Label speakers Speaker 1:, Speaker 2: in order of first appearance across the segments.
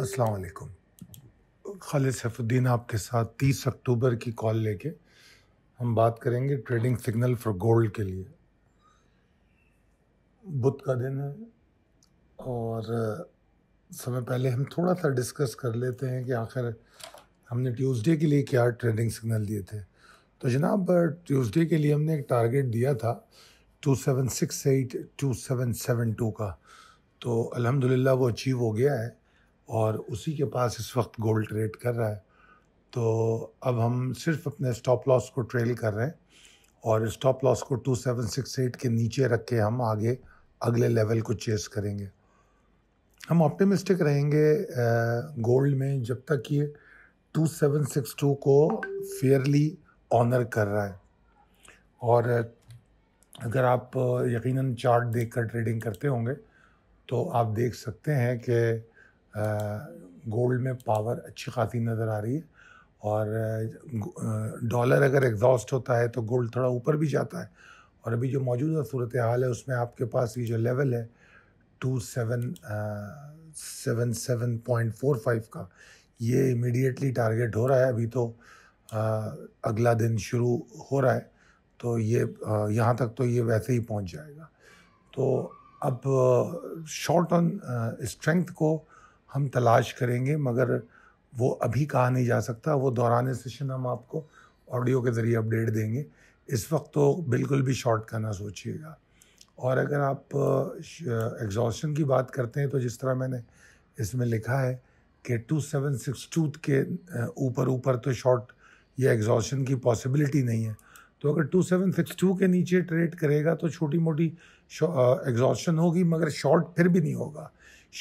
Speaker 1: अस्सलाम वालेकुम खालिद सैफुद्दीन आपके साथ 30 अक्टूबर की कॉल लेके हम बात करेंगे ट्रेडिंग सिग्नल फॉर गोल्ड के लिए बुध का दिन है और समय पहले हम थोड़ा सा डिस्कस कर लेते हैं कि आखिर हमने ट्यूसडे के लिए क्या ट्रेडिंग सिग्नल दिए थे तो जनाब ट्यूसडे के लिए हमने एक टारगेट दिया था two two seven seven six eight seven two का तो अल्हम्दुलिल्लाह वो अचीव हो गया है और उसी के पास इस वक्त गोल्ड ट्रेड कर रहा है तो अब हम सिर्फ अपने स्टॉप लॉस को ट्रेल कर रहे हैं और स्टॉप लॉस को 2768 के नीचे रख के हम आगे अगले लेवल को चेस करेंगे हम ऑप्टिमिस्टिक रहेंगे गोल्ड में जब तक ये 2762 को फेयरली ऑनर कर रहा है और अगर आप यकीनन चार्ट देखकर ट्रेडिंग करते होंगे तो आप देख सकते हैं कि गोल्ड में पावर अच्छी खासी नज़र आ रही है और डॉलर अगर एग्जॉस्ट होता है तो गोल्ड थोड़ा ऊपर भी जाता है और अभी जो मौजूदा सूरत हाल है उसमें आपके पास ये जो लेवल है two seven seven seven point four five का ये इमीडिएटली टारगेट हो रहा है अभी तो आ, अगला दिन शुरू हो रहा है तो ये यहाँ तक तो ये वैसे ही पहुँच जाएगा तो अब शॉर्ट ऑन स्ट्रेंथ को हम तलाश करेंगे मगर वो अभी कहा नहीं जा सकता वो दौरान सेशन हम आपको ऑडियो के ज़रिए अपडेट देंगे इस वक्त तो बिल्कुल भी शॉर्ट का ना सोचिएगा और अगर आप एग्जॉशन की बात करते हैं तो जिस तरह मैंने इसमें लिखा है कि टू सेवन सिक्स टू के ऊपर ऊपर तो शॉर्ट या एग्जॉशन की पॉसिबिलिटी नहीं है तो अगर टू सेवन सिक्स टू के नीचे ट्रेड करेगा तो छोटी मोटी एग्जॉशन होगी मगर शॉर्ट फिर भी नहीं होगा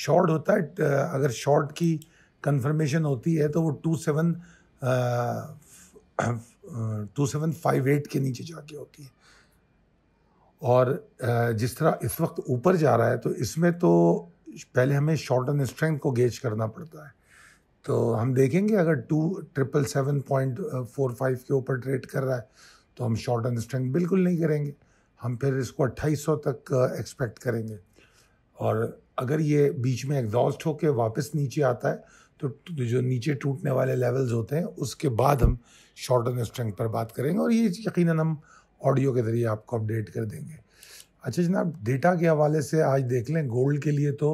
Speaker 1: शॉर्ट होता है अगर शॉर्ट की कंफर्मेशन होती है तो वो two seven two seven five eight के नीचे जाके होती है और जिस तरह इस वक्त ऊपर जा रहा है तो इसमें तो पहले हमें शॉर्ट एंड स्ट्रेंथ को गेज करना पड़ता है तो हम देखेंगे अगर two triple seven point four five के ऊपर ट्रेड कर रहा है तो हम शॉर्ट ऑन स्ट्रेंथ बिल्कुल नहीं करेंगे हम फिर इसको 2800 तक एक्सपेक्ट करेंगे और अगर ये बीच में एग्जॉस्ट होकर वापस नीचे आता है तो, तो जो नीचे टूटने वाले लेवल्स होते हैं उसके बाद हम शॉर्ट ऑन स्ट्रेंथ पर बात करेंगे और ये यकीन हम ऑडियो के ज़रिए आपको अपडेट कर देंगे अच्छा जनाब डेटा के हवाले से आज देख लें गोल्ड के लिए तो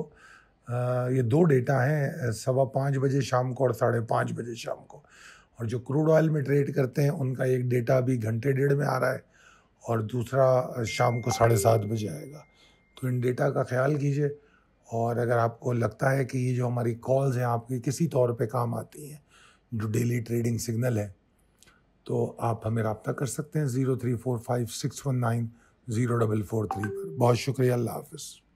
Speaker 1: आ, ये दो डेटा हैं सवा पाँच बजे शाम को और साढ़े पाँच बजे शाम को और जो क्रूड ऑयल में ट्रेड करते हैं उनका एक डेटा अभी घंटे डेढ़ में आ रहा है और दूसरा शाम को साढ़े सात बजे आएगा तो इन डेटा का ख्याल कीजिए और अगर आपको लगता है कि ये जो हमारी कॉल्स हैं आपकी किसी तौर पे काम आती हैं जो डेली ट्रेडिंग सिग्नल है तो आप हमें रबता कर सकते हैं zero three four five six one nine zero double four three पर बहुत शुक्रिया अल्लाह हाफिज़